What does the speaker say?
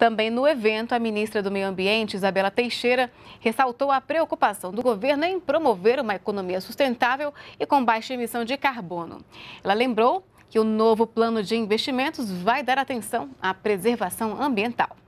Também no evento, a ministra do Meio Ambiente, Isabela Teixeira, ressaltou a preocupação do governo em promover uma economia sustentável e com baixa emissão de carbono. Ela lembrou que o novo plano de investimentos vai dar atenção à preservação ambiental.